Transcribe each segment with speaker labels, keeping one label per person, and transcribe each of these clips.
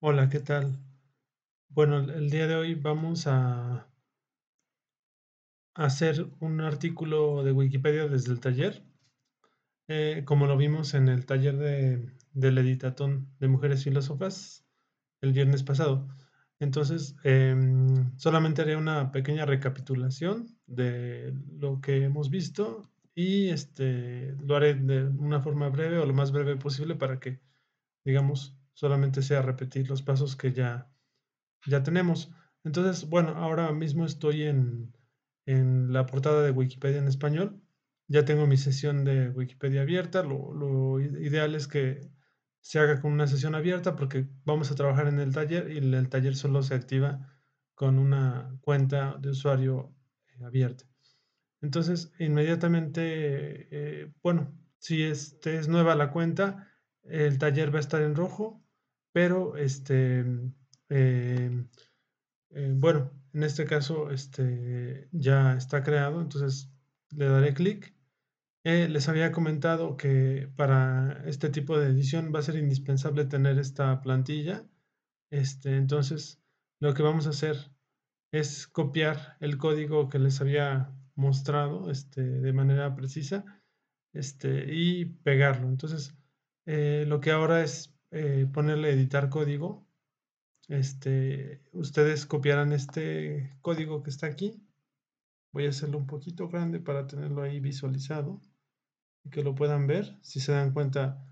Speaker 1: Hola, ¿qué tal? Bueno, el día de hoy vamos a hacer un artículo de Wikipedia desde el taller, eh, como lo vimos en el taller de, del editatón de mujeres filósofas el viernes pasado. Entonces, em, solamente haré una pequeña recapitulación de lo que hemos visto y este, lo haré de una forma breve o lo más breve posible para que, digamos, solamente sea repetir los pasos que ya, ya tenemos. Entonces, bueno, ahora mismo estoy en, la portada de Wikipedia en español. Ya tengo mi sesión de Wikipedia abierta. Lo, ideal es que se haga con una sesión abierta porque vamos a trabajar en el taller y el taller solo se activa con una cuenta de usuario eh, abierta. Entonces, inmediatamente, eh, bueno, si es nueva la cuenta, el taller va a estar en rojo pero, este, eh, eh, bueno, en este caso este, ya está creado, entonces le daré clic. Eh, les había comentado que para este tipo de edición va a ser indispensable tener esta plantilla. Este, entonces, lo que vamos a hacer es copiar el código que les había mostrado este, de manera precisa este, y pegarlo. Entonces, lo que ahora es eh, ponerle editar código, este, ustedes copiarán este código que está aquí. Voy a hacerlo un poquito grande para tenerlo ahí visualizado y que lo puedan ver. Si se dan cuenta,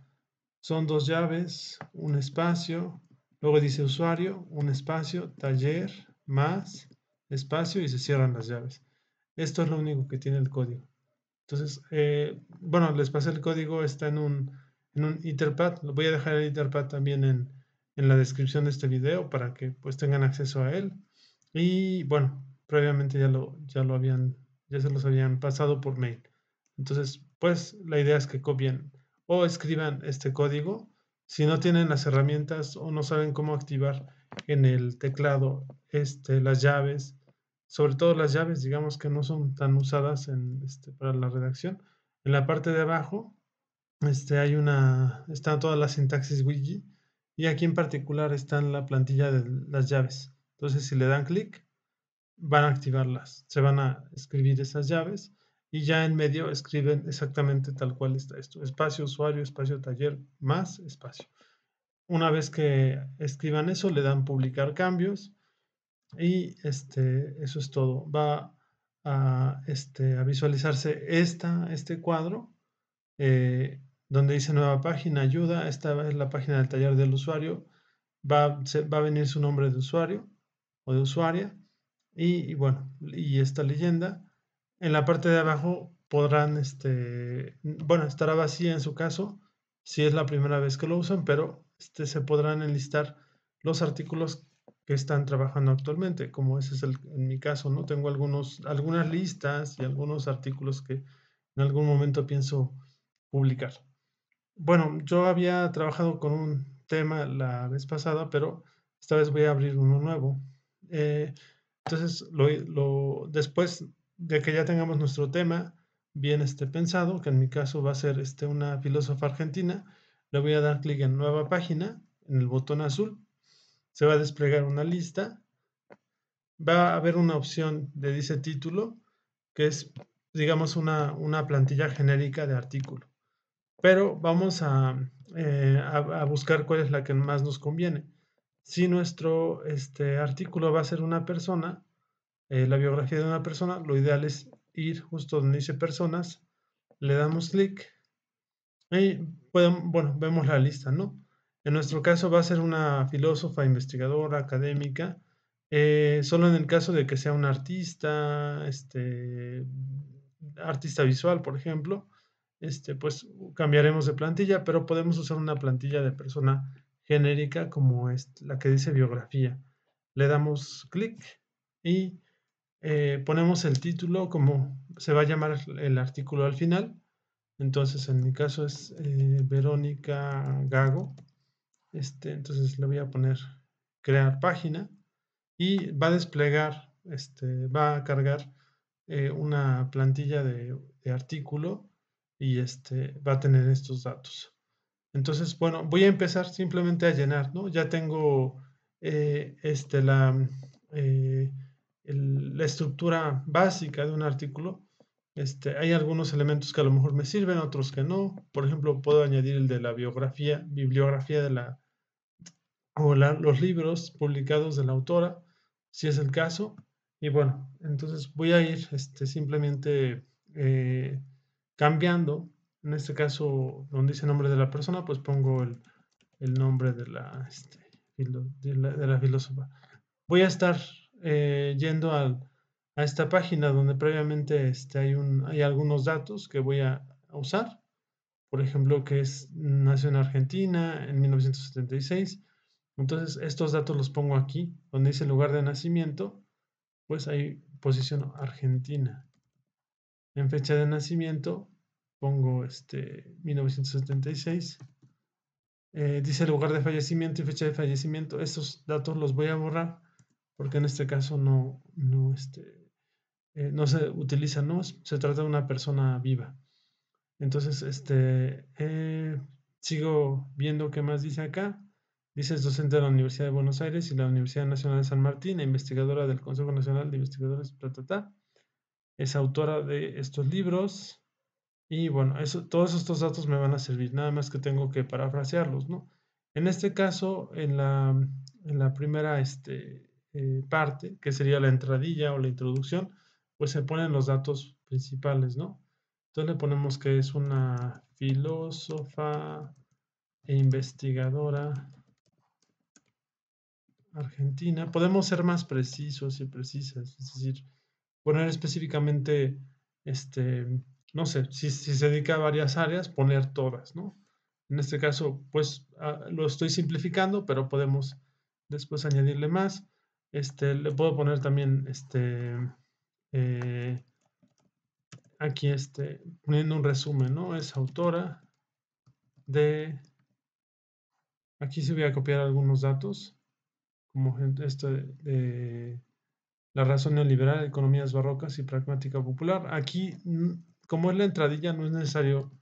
Speaker 1: son dos llaves, un espacio, luego dice usuario, un espacio, taller, más, espacio y se cierran las llaves. Esto es lo único que tiene el código. Entonces, eh, bueno, les pasé el código, está en un en un Etherpad. Lo voy a dejar el Etherpad también en, en la descripción de este video para que pues tengan acceso a él. Y bueno, previamente ya lo, ya lo habían, ya se los habían pasado por mail. Entonces, pues la idea es que copien o escriban este código. Si no tienen las herramientas o no saben cómo activar en el teclado este, las llaves, sobre todo las llaves, digamos que no son tan usadas en, este, para la redacción, en la parte de abajo este, hay una, está todas las sintaxis wiki y aquí en particular está en la plantilla de las llaves. Entonces, si le dan clic, van a activarlas, se van a escribir esas llaves y ya en medio escriben exactamente tal cual está esto. Espacio usuario, espacio taller, más espacio. Una vez que escriban eso, le dan publicar cambios y este, eso es todo. Va a, este, a visualizarse esta, este cuadro eh, donde dice nueva página, ayuda, esta es la página del taller del usuario, va, va a venir su nombre de usuario o de usuaria y, bueno, y esta leyenda. En la parte de abajo podrán, este, bueno, estará vacía en su caso, si es la primera vez que lo usan, pero este, se podrán enlistar los artículos que están trabajando actualmente, como ese es el, en mi caso, ¿no? Tengo algunos, algunas listas y algunos artículos que en algún momento pienso publicar. Bueno, yo había trabajado con un tema la vez pasada, pero esta vez voy a abrir uno nuevo. Eh, entonces, lo, después de que ya tengamos nuestro tema bien este, pensado, que en mi caso va a ser este, una filósofa argentina, le voy a dar clic en Nueva Página, en el botón azul. Se va a desplegar una lista. Va a haber una opción de dice título, que es, digamos, una, una plantilla genérica de artículo pero vamos eh, a, buscar cuál es la que más nos conviene. Si nuestro este, artículo va a ser una persona, eh, la biografía de una persona, lo ideal es ir justo donde dice personas, le damos clic y bueno, vemos la lista, ¿no? En nuestro caso va a ser una filósofa, investigadora, académica, eh, solo en el caso de que sea un artista, este, artista visual, por ejemplo, este, pues cambiaremos de plantilla, pero podemos usar una plantilla de persona genérica como es la que dice biografía. Le damos clic y eh, ponemos el título como se va a llamar el artículo al final. Entonces, en mi caso es eh, Verónica Gago. Este, entonces le voy a poner crear página y va a desplegar, este, va a cargar eh, una plantilla de artículo y este, va a tener estos datos. Entonces, bueno, voy a empezar simplemente a llenar, ¿no? Ya tengo eh, este, la, eh, la estructura básica de un artículo. Este, hay algunos elementos que a lo mejor me sirven, otros que no. Por ejemplo, puedo añadir el de la biografía, bibliografía de la o los libros publicados de la autora, si es el caso. Y bueno, entonces voy a ir este, simplemente eh, cambiando, en este caso, donde dice nombre de la persona, pues pongo el, nombre este, de la, de la, filósofa. Voy a estar eh, yendo a esta página donde previamente este, hay, un, hay algunos datos que voy a, usar. Por ejemplo, que es, nació en Argentina en 1976. Entonces, estos datos los pongo aquí, donde dice lugar de nacimiento, pues ahí posiciono Argentina. En fecha de nacimiento pongo este 1976. Eh, dice lugar de fallecimiento y fecha de fallecimiento. Estos datos los voy a borrar porque en este caso no, no este, eh, se utiliza, no, se trata de una persona viva. Entonces, este, eh, sigo viendo qué más dice acá. Dice, es docente de la Universidad de Buenos Aires y la Universidad Nacional de San Martín, e investigadora del Consejo Nacional de Investigadores, ta, es autora de estos libros. Y bueno, eso, todos estos datos me van a servir, nada más que tengo que parafrasearlos, ¿no? En este caso, en la, primera este, eh, parte, que sería la entradilla o la introducción, pues se ponen los datos principales, ¿no? Entonces le ponemos que es una filósofa e investigadora argentina. Podemos ser más precisos y precisas, es decir, poner específicamente, este, no sé, si, se dedica a varias áreas, poner todas, ¿no? En este caso, pues ah, lo estoy simplificando, pero podemos después añadirle más. Este, le puedo poner también, este, eh, aquí, este, poniendo un resumen, ¿no? Es autora de, aquí se voy a copiar algunos datos, como esto de la razón neoliberal, economías barrocas y pragmática popular. Aquí, mm, como es la entradilla, no es necesario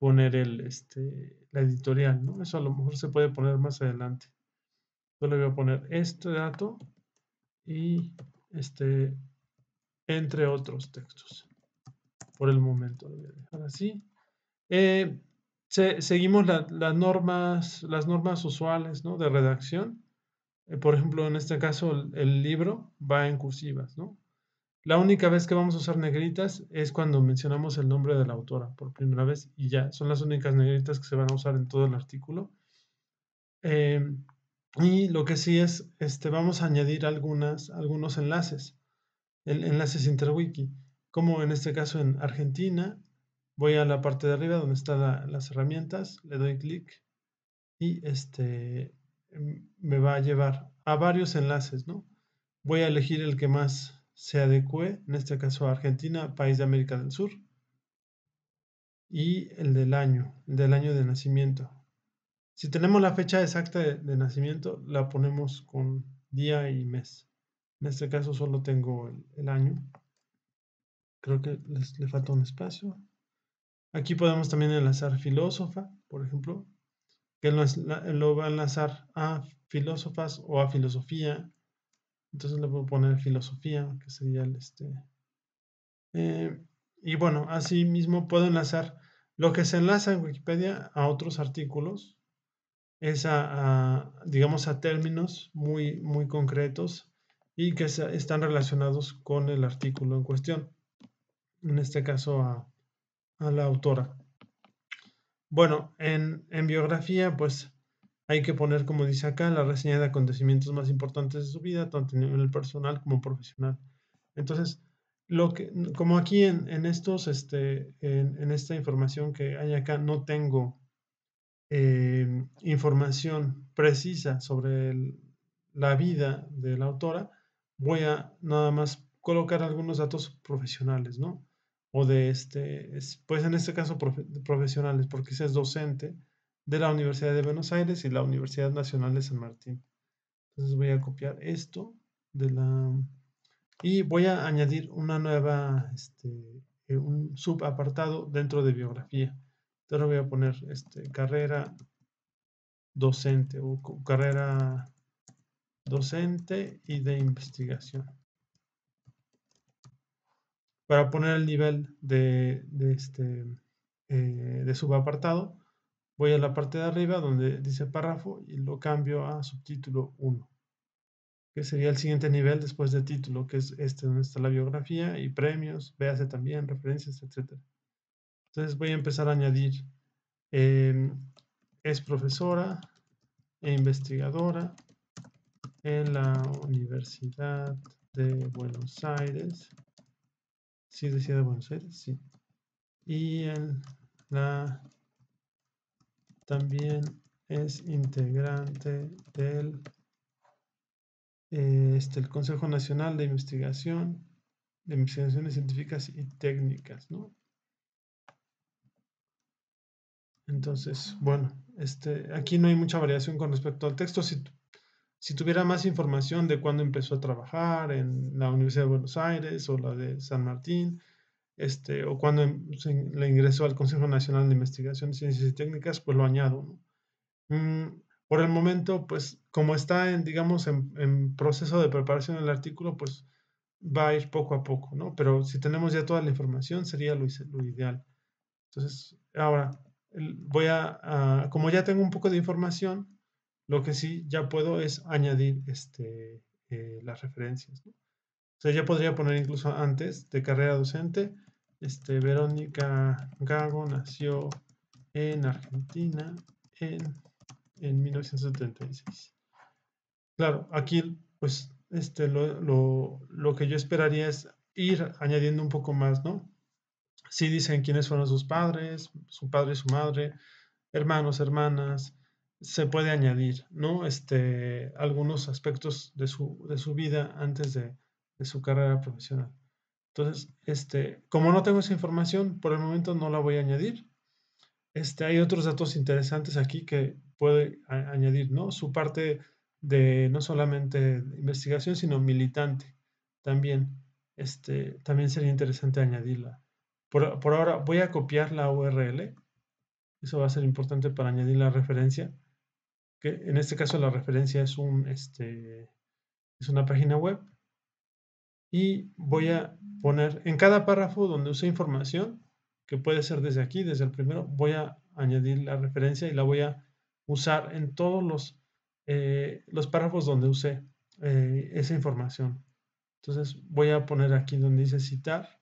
Speaker 1: poner el, este, la editorial, ¿no? Eso a lo mejor se puede poner más adelante. Yo le voy a poner este dato y este, entre otros textos. Por el momento lo voy a dejar así. Eh, seguimos las, normas, las normas usuales ¿no? de redacción eh, por ejemplo, en este caso, el libro va en cursivas, ¿no? La única vez que vamos a usar negritas es cuando mencionamos el nombre de la autora por primera vez y ya, son las únicas negritas que se van a usar en todo el artículo. Em, y lo que sí es, este, vamos a añadir algunas, algunos enlaces, enlaces interwiki, como en este caso en Argentina, voy a la parte de arriba donde están las herramientas, le doy clic y este, me va a llevar a varios enlaces, ¿no? Voy a elegir el que más se adecue, en este caso a Argentina, país de América del Sur, y el del año, del año de nacimiento. Si tenemos la fecha exacta de, nacimiento, la ponemos con día y mes. En este caso solo tengo el, año. Creo que le falta un espacio. Aquí podemos también enlazar filósofa, por ejemplo, que lo, va a enlazar a filósofas o a filosofía. Entonces le puedo poner filosofía, que sería el este. Eh, y bueno, así mismo puedo enlazar lo que se enlaza en Wikipedia a otros artículos. Es a, digamos, a términos muy, muy concretos y que están relacionados con el artículo en cuestión. En este caso, a la autora. Bueno, en, biografía, pues hay que poner, como dice acá, la reseña de acontecimientos más importantes de su vida, tanto en el personal como profesional. Entonces, lo que, como aquí en, estos, este, en, esta información que hay acá, no tengo eh, información precisa sobre la vida de la autora, voy a nada más colocar algunos datos profesionales, ¿no? o de este, pues en este caso profesionales, porque ese es docente de la Universidad de Buenos Aires y la Universidad Nacional de San Martín. Entonces voy a copiar esto de la y voy a añadir una nueva, este, eh, un subapartado dentro de biografía. Entonces voy a poner este, carrera docente o carrera docente y de investigación para poner el nivel de, este, eh, subapartado, voy a la parte de arriba donde dice párrafo y lo cambio a subtítulo 1, que sería el siguiente nivel después de título, que es este donde está la biografía y premios, véase también, referencias, etc. Entonces voy a empezar a añadir, eh, es profesora e investigadora en la Universidad de Buenos Aires Sí, decía de Buenos Aires, sí. Y el, la también es integrante del eh, este, el Consejo Nacional de Investigación, de Investigaciones Científicas y Técnicas, ¿no? Entonces, bueno, este, aquí no hay mucha variación con respecto al texto. Si si tuviera más información de cuándo empezó a trabajar en la Universidad de Buenos Aires o la de San Martín, este, o cuando em, le ingresó al Consejo Nacional de Investigación de Ciencias y Técnicas, pues lo añado. Mm, por el momento, pues como está, en, digamos, en, proceso de preparación del artículo, pues va a ir poco a poco, ¿no? Pero si tenemos ya toda la información, sería lo, ideal. Entonces, ahora, voy a, como ya tengo un poco de información, lo que sí ya puedo es añadir este, eh, las referencias. O sea, ya podría poner incluso antes de carrera docente. Este, Verónica Gago nació en Argentina en, en 1976. Claro, aquí pues este, lo, lo, que yo esperaría es ir añadiendo un poco más, ¿no? Si dicen quiénes fueron sus padres, su padre y su madre, hermanos, hermanas, se puede añadir, ¿no? Este, algunos aspectos de su, vida antes de, su carrera profesional. Entonces, este, como no tengo esa información, por el momento no la voy a añadir. Este, hay otros datos interesantes aquí que puede añadir, ¿no? Su parte de no solamente investigación, sino militante también. Este, también sería interesante añadirla. Por, por ahora voy a copiar la URL. Eso va a ser importante para añadir la referencia que en este caso la referencia este, es, una página web. Y voy a poner en cada párrafo donde use información, que puede ser desde aquí, desde el primero, voy a añadir la referencia y la voy a usar en todos los, eh, los párrafos donde usé eh, esa información. Entonces voy a poner aquí donde dice citar.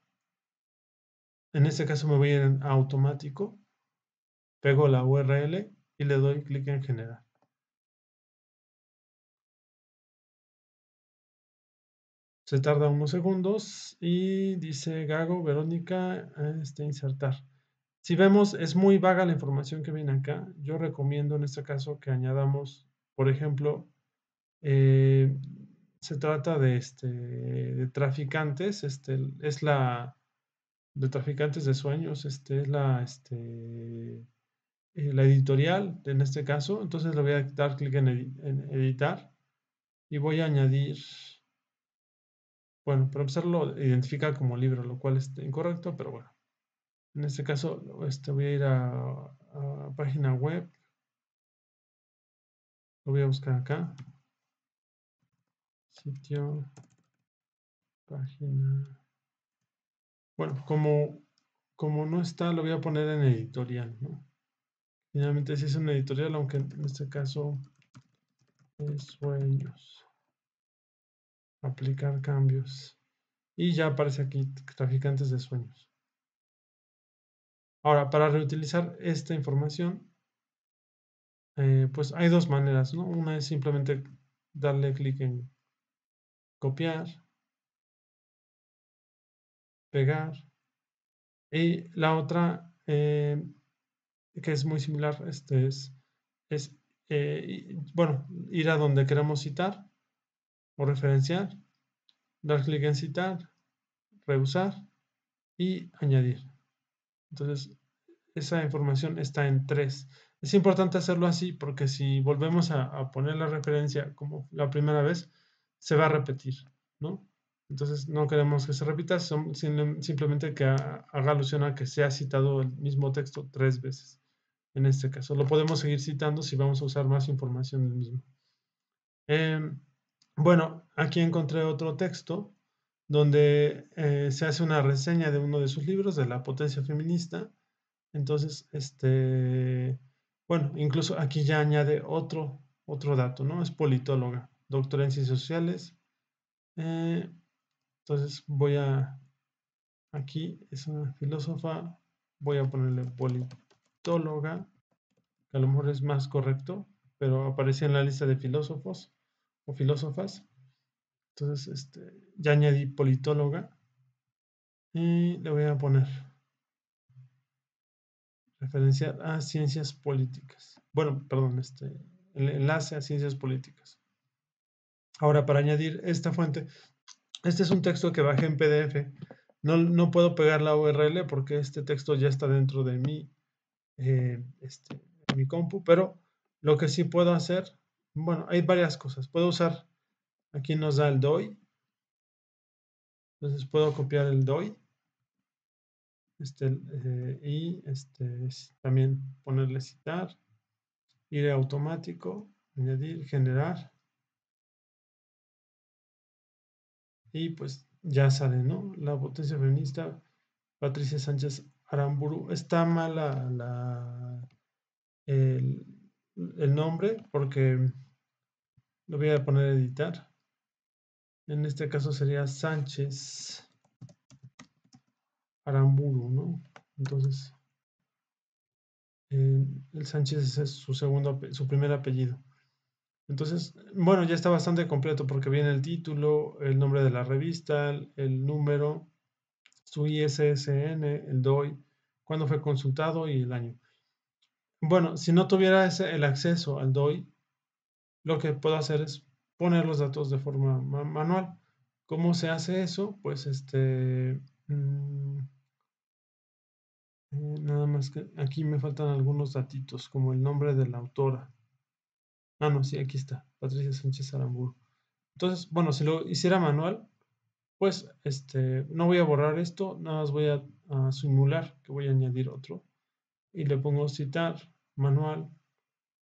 Speaker 1: En este caso me voy a ir en automático, pego la URL y le doy clic en generar. Se tarda unos segundos y dice Gago, Verónica, ah, este, insertar. Si vemos, es muy vaga la información que viene acá. Yo recomiendo en este caso que añadamos, por ejemplo, eh, se trata de, este, de traficantes, este, es la de traficantes de sueños, este, es la, este, eh, la editorial en este caso. Entonces le voy a dar clic en editar y voy a añadir bueno, pero empezar lo identifica como libro, lo cual es este, incorrecto, pero bueno. En este caso este, voy a ir a, página web. Lo voy a buscar acá. Sitio. Página. Bueno, como, como no está, lo voy a poner en editorial, Finalmente sí es un editorial, aunque en este caso es sueños aplicar cambios. Y ya aparece aquí traficantes de sueños. Ahora, para reutilizar esta información, eh, pues hay dos maneras, ¿no? Una es simplemente darle clic en copiar, pegar, y la otra, eh, que es muy similar, este es, es eh, bueno, ir a donde queremos citar o referenciar, dar clic en citar, reusar y añadir. Entonces, esa información está en tres. Es importante hacerlo así porque si volvemos a, poner la referencia como la primera vez, se va a repetir, ¿no? Entonces no queremos que se repita, son, simplemente que haga alusión a que se ha citado el mismo texto tres veces. En este caso, lo podemos seguir citando si vamos a usar más información del mismo. Eh, bueno, aquí encontré otro texto donde eh, se hace una reseña de uno de sus libros, de La potencia feminista. Entonces, este, bueno, incluso aquí ya añade otro, otro dato, ¿no? Es politóloga, doctora en ciencias sociales. Eh, entonces voy a, aquí es una filósofa, voy a ponerle politóloga, que a lo mejor es más correcto, pero aparece en la lista de filósofos filósofas. Entonces, este, ya añadí politóloga y le voy a poner referencia a ciencias políticas. Bueno, perdón, este, el enlace a ciencias políticas. Ahora, para añadir esta fuente, este es un texto que bajé en PDF. No, no puedo pegar la URL porque este texto ya está dentro de mi, eh, este, mi compu, pero lo que sí puedo hacer bueno, hay varias cosas. Puedo usar, aquí nos da el DOI. Entonces puedo copiar el DOI. Este, eh, y este, también ponerle citar, ir automático, añadir, generar. Y pues ya sale, ¿no? La potencia feminista, Patricia Sánchez Aramburu. Está mala la, el, el nombre porque lo voy a poner a editar. En este caso sería Sánchez Aramburu, ¿no? Entonces, eh, el Sánchez es su segundo, su primer apellido. Entonces, bueno, ya está bastante completo porque viene el título, el nombre de la revista, el, número, su ISSN, el DOI, cuándo fue consultado y el año. Bueno, si no tuviera el acceso al DOI, lo que puedo hacer es poner los datos de forma manual. ¿Cómo se hace eso? Pues este... Mm, eh, nada más que aquí me faltan algunos datitos, como el nombre de la autora. Ah, no, sí, aquí está, Patricia Sánchez Aramburu. Entonces, bueno, si lo hiciera manual, pues este, no voy a borrar esto, nada más voy a simular que voy a añadir otro. Y le pongo citar manual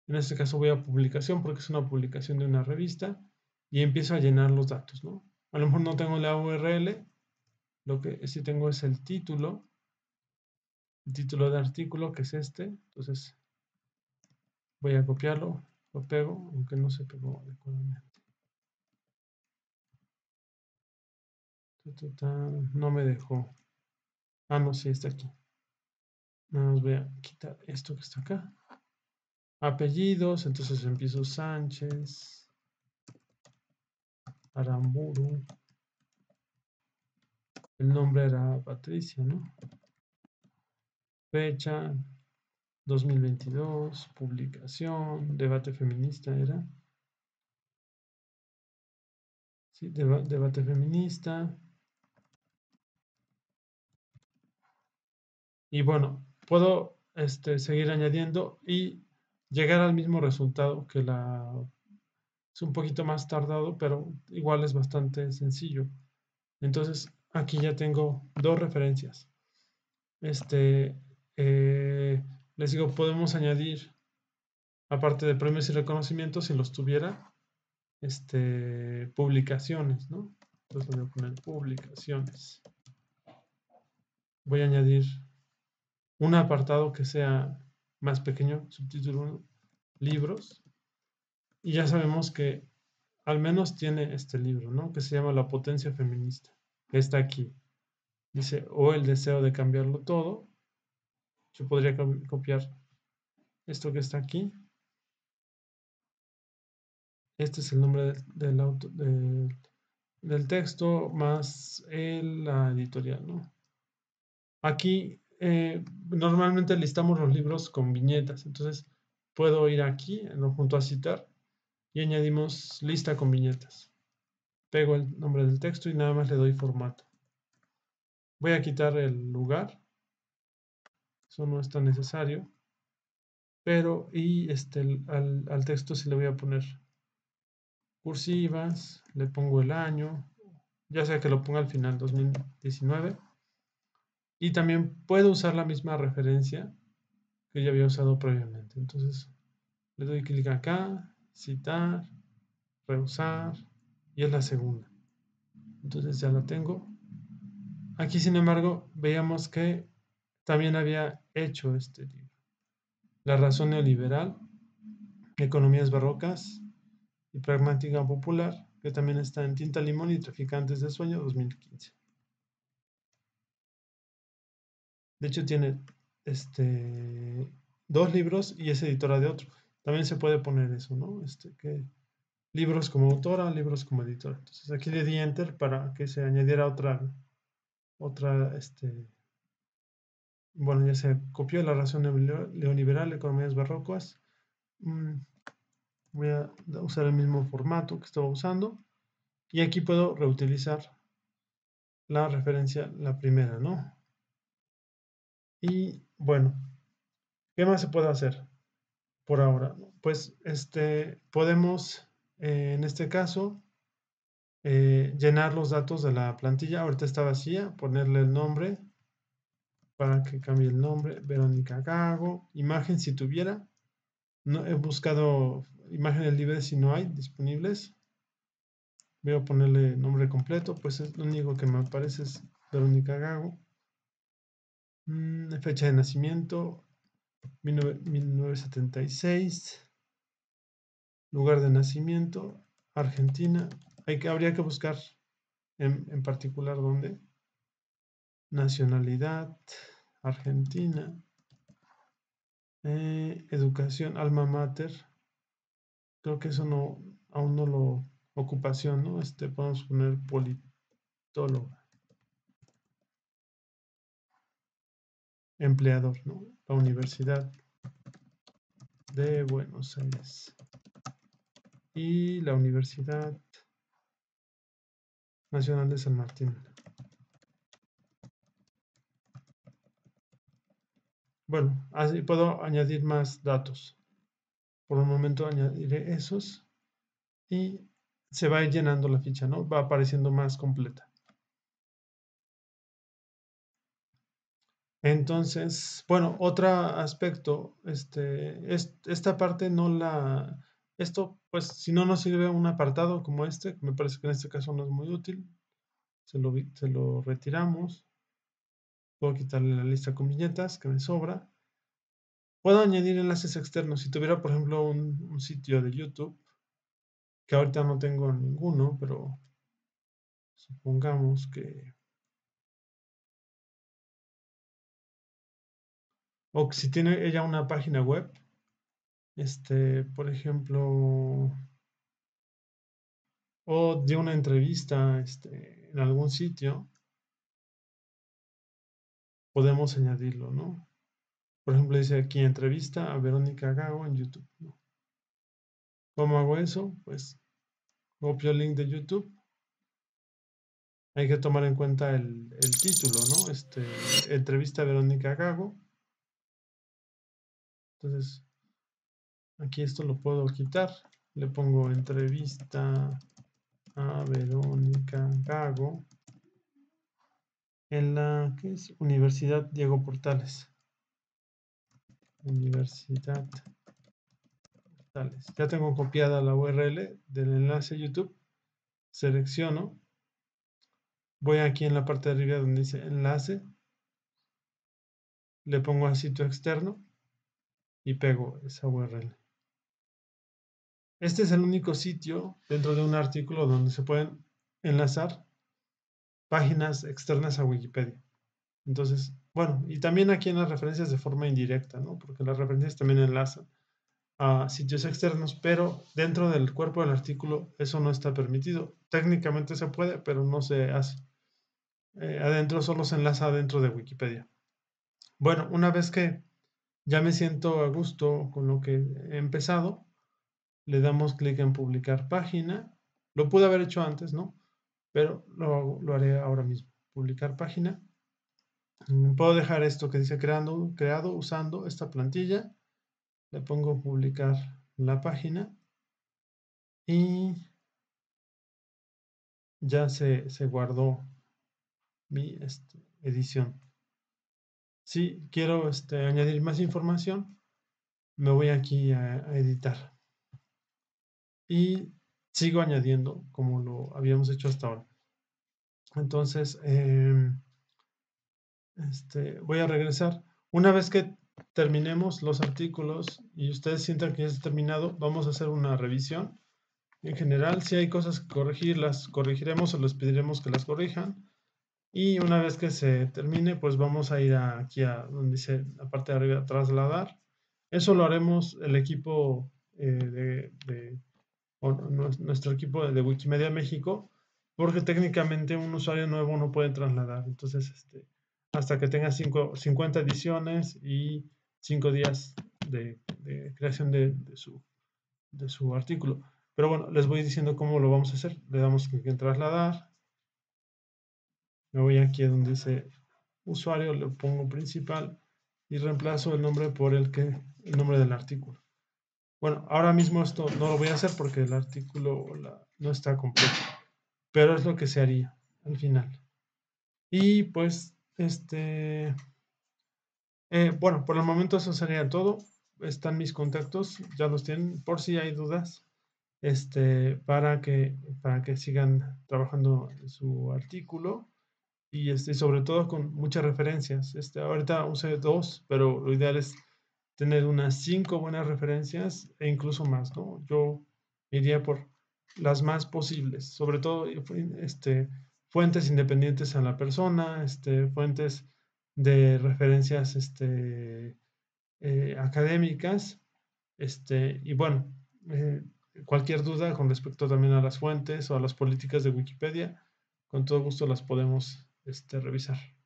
Speaker 1: en este caso voy a publicación porque es una publicación de una revista y empiezo a llenar los datos, ¿no? A lo mejor no tengo la URL, lo que sí tengo es el título, el título de artículo que es este, entonces voy a copiarlo, lo pego, aunque no se pegó adecuadamente. No me dejó. Ah, no, sí, está aquí. Nada más voy a quitar esto que está acá apellidos, entonces empiezo Sánchez, Aramburu. El nombre era Patricia, ¿no? Fecha 2022, publicación, debate feminista era. Sí, debate feminista. Y bueno, puedo este, seguir añadiendo y llegar al mismo resultado que la... Es un poquito más tardado, pero igual es bastante sencillo. Entonces, aquí ya tengo dos referencias. Este, eh, les digo, podemos añadir, aparte de premios y reconocimientos, si los tuviera, este, publicaciones, ¿no? Entonces voy a poner publicaciones. Voy a añadir un apartado que sea más pequeño, subtítulo libros. Y ya sabemos que al menos tiene este libro, ¿no? Que se llama La potencia feminista. está aquí. Dice, o el deseo de cambiarlo todo. Yo podría copiar esto que está aquí. Este es el nombre del, del, texto más el, la editorial, ¿no? Aquí eh, normalmente listamos los libros con viñetas. Entonces, puedo ir aquí, junto a citar, y añadimos lista con viñetas. Pego el nombre del texto y nada más le doy formato. Voy a quitar el lugar. Eso no es tan necesario. Pero, y este, al, al texto si le voy a poner cursivas, le pongo el año, ya sea que lo ponga al final, 2019. Y también puedo usar la misma referencia que ya había usado previamente. Entonces, le doy clic acá, citar, reusar, y es la segunda. Entonces ya la tengo. Aquí, sin embargo, veíamos que también había hecho este libro. La razón neoliberal, economías barrocas y pragmática popular, que también está en Tinta Limón y Traficantes de Sueño 2015. De hecho, tiene este, dos libros y es editora de otro. También se puede poner eso, ¿no? Este, que libros como autora, libros como editora. Entonces aquí le di enter para que se añadiera otra, otra, este, bueno, ya se copió la razón neoliberal, economías barrocas. Mm, voy a usar el mismo formato que estaba usando. Y aquí puedo reutilizar la referencia, la primera, ¿no? Y bueno, ¿qué más se puede hacer por ahora? Pues este, podemos, eh, en este caso, eh, llenar los datos de la plantilla. Ahorita está vacía, ponerle el nombre para que cambie el nombre, Verónica Gago, imagen si tuviera. No, he buscado imágenes libres si no hay disponibles. Voy a ponerle nombre completo, pues es lo único que me aparece es Verónica Gago. Mm, fecha de nacimiento, 1976. Lugar de nacimiento, Argentina. Hay que, habría que buscar en, particular dónde. Nacionalidad, Argentina. Eh, educación, alma mater. Creo que eso no, aún no lo ocupación, ¿no? Este, podemos poner politólogo empleador, ¿no? la Universidad de Buenos Aires y la Universidad Nacional de San Martín. Bueno, así puedo añadir más datos. Por el momento añadiré esos y se va llenando la ficha, ¿no? Va apareciendo más completa. Entonces, bueno, otro aspecto, este, esta parte no la, esto, pues, si no nos sirve un apartado como este, que me parece que en este caso no es muy útil, se lo, lo retiramos. Puedo quitarle la lista con viñetas que me sobra. Puedo añadir enlaces externos. Si tuviera, por ejemplo, un sitio de YouTube, que ahorita no tengo ninguno, pero supongamos que o si tiene ella una página web, este, por ejemplo, o de una entrevista este, en algún sitio, podemos añadirlo, ¿no? Por ejemplo, dice aquí entrevista a Verónica Gago en YouTube. ¿Cómo hago eso? Pues copio el link de YouTube. Hay que tomar en cuenta el, el título, ¿no? Este, entrevista a Verónica Gago. Entonces, aquí esto lo puedo quitar. Le pongo entrevista a Verónica Gago en la es? Universidad Diego Portales. Universidad Portales. Ya tengo copiada la URL del enlace YouTube. Selecciono. Voy aquí en la parte de arriba donde dice enlace. Le pongo a sitio externo y pego esa URL. Este es el único sitio dentro de un artículo donde se pueden enlazar páginas externas a Wikipedia. Entonces, bueno, y también aquí en las referencias de forma indirecta, ¿no? Porque las referencias también enlazan a sitios externos, pero dentro del cuerpo del artículo eso no está permitido. Técnicamente se puede, pero no se hace. Eh, adentro solo se enlaza dentro de Wikipedia. Bueno, una vez que ya me siento a gusto con lo que he empezado. Le damos clic en publicar página. Lo pude haber hecho antes, ¿no? Pero lo, lo haré ahora mismo. Publicar página. Mm, puedo dejar esto que dice creando, creado usando esta plantilla. Le pongo publicar la página. Y ya se, guardó mi este, edición. Si quiero este, añadir más información, me voy aquí a, editar. Y sigo añadiendo como lo habíamos hecho hasta ahora. Entonces, eh, este, voy a regresar. Una vez que terminemos los artículos y ustedes sientan que ya terminado, vamos a hacer una revisión. En general, si hay cosas que corregir, las corregiremos o les pediremos que las corrijan. Y una vez que se termine, pues vamos a ir aquí a donde dice la parte de arriba, trasladar. Eso lo haremos el equipo eh, de, nuestro equipo de Wikimedia México, porque técnicamente un usuario nuevo no puede trasladar. Entonces, este, hasta que tenga 50 ediciones y 5 días de, creación de, su, de su artículo. Pero bueno, les voy diciendo cómo lo vamos a hacer. Le damos clic en trasladar, me voy aquí donde dice usuario, le pongo principal y reemplazo el nombre por el, que, el nombre del artículo. Bueno, ahora mismo esto no lo voy a hacer porque el artículo no está completo, pero es lo que se haría al final. Y pues, este, eh, bueno, por el momento eso sería todo. Están mis contactos, ya los tienen, por si hay dudas, este, para que, para que sigan trabajando en su artículo y este, sobre todo con muchas referencias. Este, ahorita usé dos, pero lo ideal es tener unas cinco buenas referencias e incluso más, ¿no? Yo iría por las más posibles, sobre todo este, fuentes independientes a la persona, este, fuentes de referencias este, eh, académicas, este, y bueno, eh, cualquier duda con respecto también a las fuentes o a las políticas de Wikipedia, con todo gusto las podemos este, revisar.